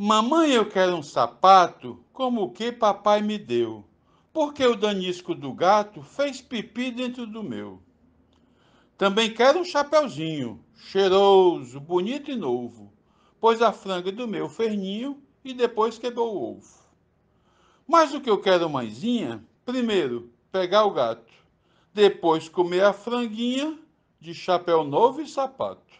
Mamãe, eu quero um sapato como o que papai me deu, porque o danisco do gato fez pipi dentro do meu. Também quero um chapeuzinho, cheiroso, bonito e novo, pois a franga do meu ferninho e depois quebrou o ovo. Mas o que eu quero, mãezinha? Primeiro, pegar o gato, depois comer a franguinha de chapéu novo e sapato.